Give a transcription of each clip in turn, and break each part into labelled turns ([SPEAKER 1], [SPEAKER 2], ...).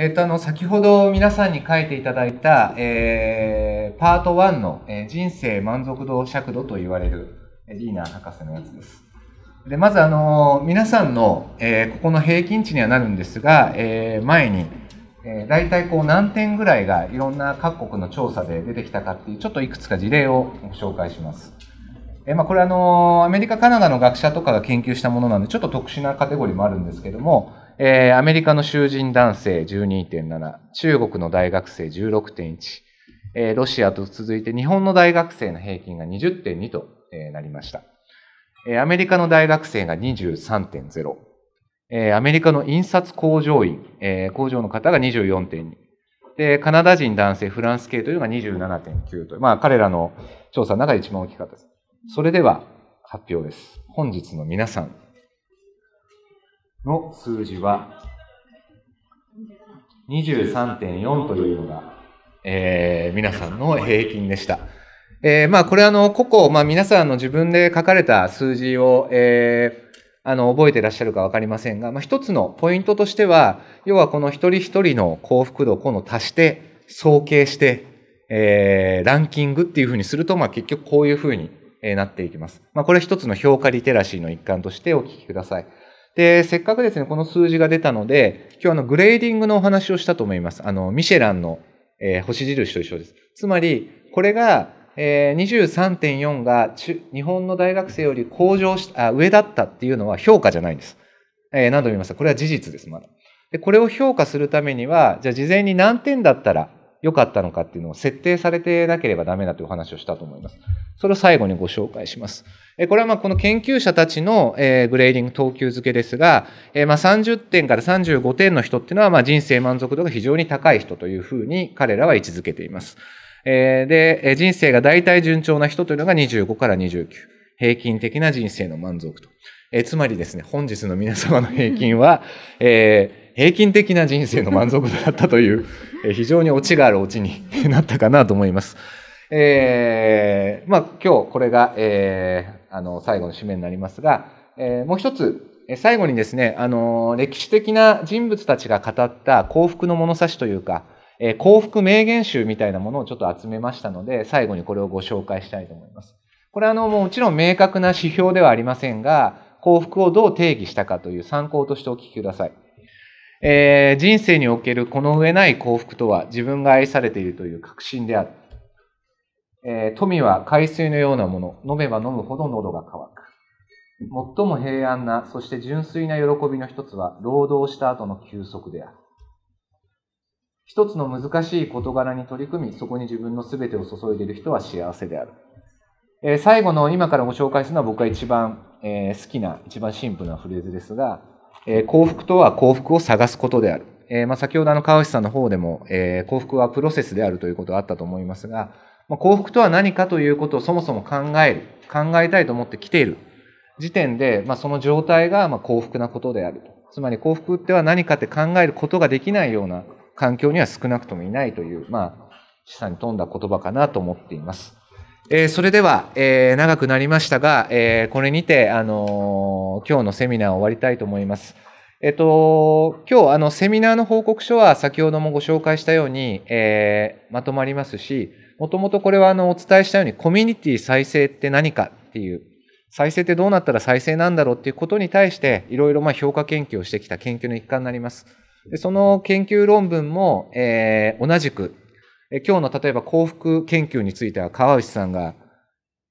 [SPEAKER 1] えっ、と、あの、先ほど皆さんに書いていただいた、えー、パート1の、えー、人生満足度尺度と言われる、リーナー博士のやつです。で、まずあの、皆さんの、えー、ここの平均値にはなるんですが、えー、前に、えー、大体こう何点ぐらいがいろんな各国の調査で出てきたかっていう、ちょっといくつか事例をご紹介します。えまあ、これあのアメリカ、カナダの学者とかが研究したものなんで、ちょっと特殊なカテゴリーもあるんですけども、えー、アメリカの囚人男性12.7、中国の大学生16.1、えー、ロシアと続いて日本の大学生の平均が20.2と、えー、なりました。えー、アメリカの大学生が23.0、えー、アメリカの印刷工場員、えー、工場の方が24.2、で、カナダ人男性、フランス系というのが27.9と、まあ彼らの調査の中で一番大きかったです。それでは発表です。本日の皆さん、の数字は23.4というのが、えー、皆さんの平均でした。えー、まあこれあの、個々、まあ皆さんの自分で書かれた数字を、えー、あの、覚えていらっしゃるかわかりませんが、まあ一つのポイントとしては、要はこの一人一人の幸福度をこの足して、総計して、えー、ランキングっていうふうにすると、まあ結局こういうふうになっていきます。まあこれ一つの評価リテラシーの一環としてお聞きください。で、せっかくですね、この数字が出たので、今日あのグレーディングのお話をしたと思います。あの、ミシェランの、えー、星印と一緒です。つまり、これが、えー、23.4が日本の大学生より向上しあ上だったっていうのは評価じゃないんです。えー、何度も言いますこれは事実です、まだ。で、これを評価するためには、じゃあ事前に何点だったら良かったのかっていうのを設定されてなければダメだというお話をしたと思います。それを最後にご紹介します。これはまあこの研究者たちのグレーディング等級付けですが、まあ30点から35点の人っていうのはまあ人生満足度が非常に高い人というふうに彼らは位置づけています。で、人生が大体順調な人というのが25から29。平均的な人生の満足度。えつまりですね、本日の皆様の平均は、えー、平均的な人生の満足度だったというえ非常にオチがあるオチに なったかなと思います。えー、まあ今日これが、えー、あの最後の締めになりますが、えー、もう一つ、え最後にですね、あの歴史的な人物たちが語った幸福の物差しというか、え幸福名言集みたいなものをちょっと集めましたので、最後にこれをご紹介したいと思います。これはあのもちろん明確な指標ではありませんが、幸福をどう定義したかという参考としてお聞きください。えー、人生におけるこの上ない幸福とは自分が愛されているという確信である。えー、富は海水のようなもの、飲めば飲むほど喉が渇く。最も平安な、そして純粋な喜びの一つは、労働した後の休息である。一つの難しい事柄に取り組み、そこに自分の全てを注いでいる人は幸せである。えー、最後の今からご紹介するのは僕が一番、えー、好きな、一番シンプルなフレーズですが、え幸福とは幸福を探すことである。えま先ほどあの川内さんの方でも、え幸福はプロセスであるということがあったと思いますが、ま幸福とは何かということをそもそも考える、考えたいと思ってきている時点で、まその状態がま幸福なことであると。つまり幸福っては何かって考えることができないような環境には少なくともいないという、まあ、資産に富んだ言葉かなと思っています。えー、それでは、えー、長くなりましたが、えー、これにて、あの今日のセミナーを終わりたいと思います。えっと、今日あのセミナーの報告書は先ほどもご紹介したように、えー、まとまりますし、もともとこれはあのお伝えしたようにコミュニティ再生って何かっていう、再生ってどうなったら再生なんだろうっていうことに対していろいろまあ評価研究をしてきた研究の一環になります。でその研究論文も、えー、同じく、え今日の例えば幸福研究については川内さんが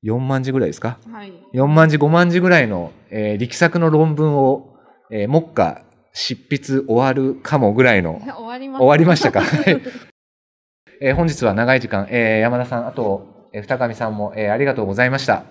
[SPEAKER 1] 4万字ぐらいですか、はい、4万字5万字ぐらいの、えー、力作の論文を、えー、目下執筆終わるかもぐらいの 終わり終わりましたか、えー、本日は長い時間、えー、山田さんあと、え二上さんも、えー、ありがとうございました。